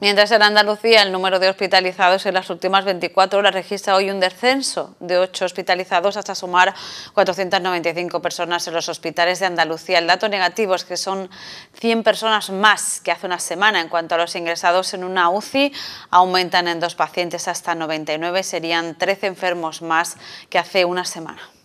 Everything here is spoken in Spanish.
Mientras en Andalucía el número de hospitalizados en las últimas 24 horas registra hoy un descenso de 8 hospitalizados hasta sumar 495 personas en los hospitales de Andalucía. El dato negativo es que son 100 personas más que hace una semana. En cuanto a los ingresados en una UCI, aumentan en dos pacientes hasta 99. Serían 13 enfermos más que hace una semana.